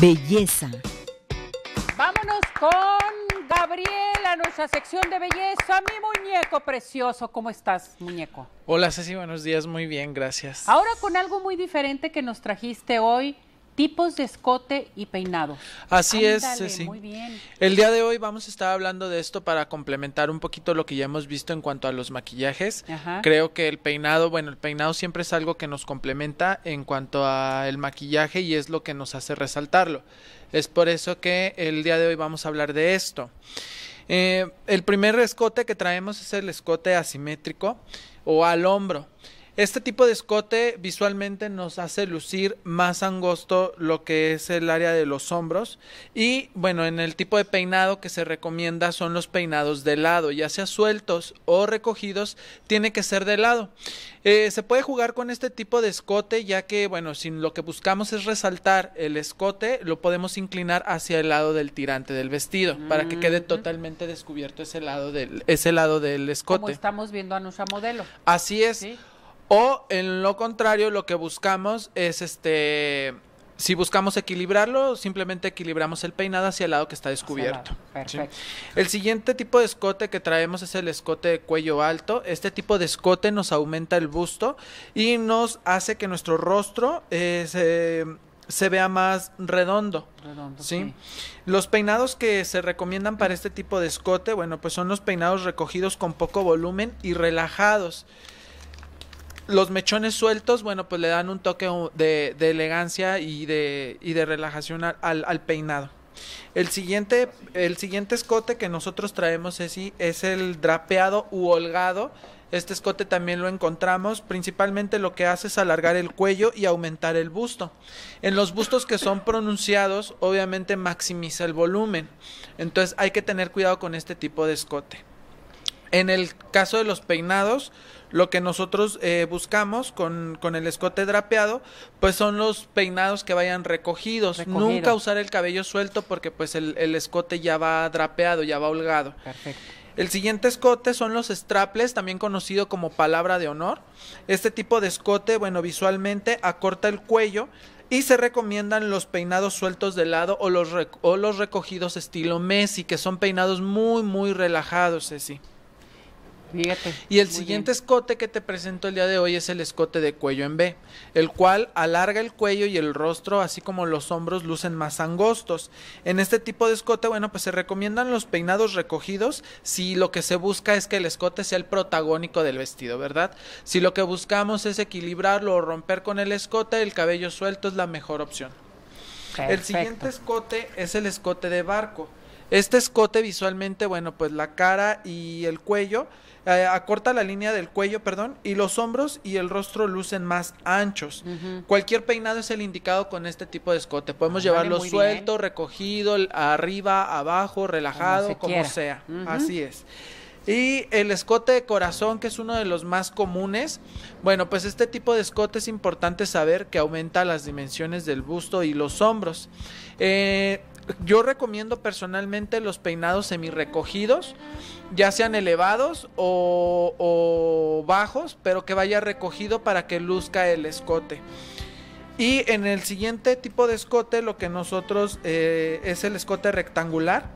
Belleza. Vámonos con Gabriela, nuestra sección de belleza. Mi muñeco precioso, ¿cómo estás, muñeco? Hola, Ceci, buenos días, muy bien, gracias. Ahora con algo muy diferente que nos trajiste hoy, tipos de escote y peinado. Así es, Muy bien. El día de hoy vamos a estar hablando de esto para complementar un poquito lo que ya hemos visto en cuanto a los maquillajes. Creo que el peinado, bueno, el peinado siempre es algo que nos complementa en cuanto el maquillaje y es lo que nos hace resaltarlo. Es por eso que el día de hoy vamos a hablar de esto. Eh, el primer escote que traemos es el escote asimétrico o al hombro. Este tipo de escote visualmente nos hace lucir más angosto lo que es el área de los hombros y bueno, en el tipo de peinado que se recomienda son los peinados de lado, ya sea sueltos o recogidos, tiene que ser de lado. Eh, se puede jugar con este tipo de escote ya que bueno, si lo que buscamos es resaltar el escote, lo podemos inclinar hacia el lado del tirante del vestido para que quede totalmente descubierto ese lado del, ese lado del escote. Como estamos viendo a nuestra modelo. Así es. O en lo contrario, lo que buscamos es este. Si buscamos equilibrarlo, simplemente equilibramos el peinado hacia el lado que está descubierto. Perfecto. El siguiente tipo de escote que traemos es el escote de cuello alto. Este tipo de escote nos aumenta el busto y nos hace que nuestro rostro eh, se, vea más redondo. redondo ¿sí? ¿sí? Los peinados que se recomiendan para este tipo de escote, bueno, pues son los peinados recogidos con poco volumen y relajados los mechones sueltos, bueno, pues le dan un toque de, elegancia y de, de relajación al, peinado. El siguiente, el siguiente escote que nosotros traemos, es el drapeado u holgado. Este escote también lo encontramos. Principalmente lo que hace es alargar el cuello y aumentar el busto. En los bustos que son pronunciados, obviamente maximiza el volumen. Entonces hay que tener cuidado con este tipo de escote. En el caso de los peinados, lo que nosotros eh, buscamos con, el escote drapeado, pues son los peinados que vayan recogidos. Nunca usar el cabello suelto porque pues el, escote ya va drapeado, ya va holgado. Perfecto. El siguiente escote son los straples, también conocido como palabra de honor. Este tipo de escote, bueno, visualmente acorta el cuello y se recomiendan los peinados sueltos de lado o los, o los recogidos estilo Messi, que son peinados muy, muy relajados, Ceci. Y el siguiente escote que te presento el día de hoy es el escote de cuello en B, el cual alarga el cuello y el rostro, así como los hombros lucen más angostos. En este tipo de escote, bueno, pues se recomiendan los peinados recogidos si lo que se busca es que el escote sea el protagónico del vestido, ¿verdad? Si lo que buscamos es equilibrarlo o romper con el escote, el cabello suelto es la mejor opción. El siguiente escote es el escote de barco este escote visualmente, bueno, pues la cara y el cuello, eh, acorta la línea del cuello, perdón, y los hombros y el rostro lucen más anchos. Cualquier peinado es el indicado con este tipo de escote. Podemos ah, llevarlo suelto, recogido, arriba, abajo, relajado, como, sea. Así es. Y el escote de corazón, que es uno de los más comunes. Bueno, pues este tipo de escote es importante saber que aumenta las dimensiones del busto y los hombros. Eh, yo recomiendo personalmente los peinados semi-recogidos, ya sean elevados o, bajos, pero que vaya recogido para que luzca el escote. Y en el siguiente tipo de escote, lo que nosotros eh, es el escote rectangular,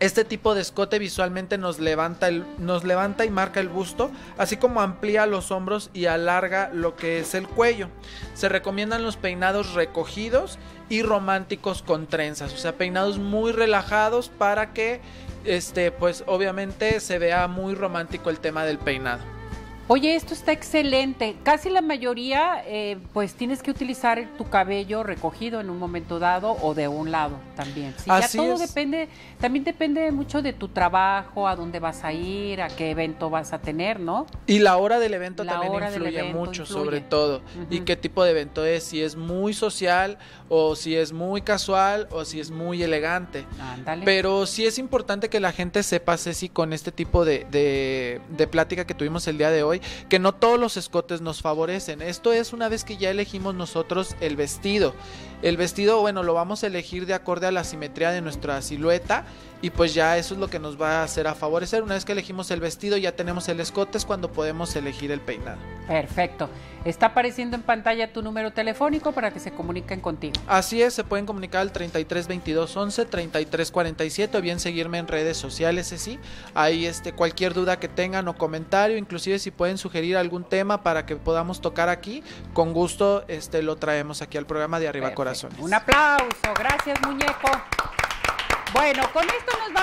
este tipo de escote visualmente nos levanta, nos levanta y marca el busto, así como amplía los hombros y alarga lo que es el cuello. Se recomiendan los peinados recogidos y románticos con trenzas, o sea, peinados muy relajados para que, este, pues obviamente se vea muy romántico el tema del peinado. Oye, esto está excelente. Casi la mayoría, eh, pues tienes que utilizar tu cabello recogido en un momento dado o de un lado también. Sí, Así todo depende, también depende mucho de tu trabajo, a dónde vas a ir, a qué evento vas a tener, ¿no? Y la hora del evento también influye mucho, sobre todo. Y qué tipo de evento es, si es muy social o si es muy casual o si es muy elegante. Ándale. Pero sí es importante que la gente sepa, Ceci, con este tipo de, de plática que tuvimos el día de hoy, que no todos los escotes nos favorecen. Esto es una vez que ya elegimos nosotros el vestido. El vestido, bueno, lo vamos a elegir de acorde a la simetría de nuestra silueta y pues ya eso es lo que nos va a hacer a favorecer. Una vez que elegimos el vestido, ya tenemos el escote, es cuando podemos elegir el peinado. Perfecto. Está apareciendo en pantalla tu número telefónico para que se comuniquen contigo. Así es, se pueden comunicar al 33 22 11 33 47 o bien seguirme en redes sociales, sí, Ahí este, cualquier duda que tengan o comentario, inclusive si pueden sugerir algún tema para que podamos tocar aquí, con gusto este, lo traemos aquí al programa de Arriba Corazones. Un aplauso, gracias muñeco. Bueno, con esto nos vamos.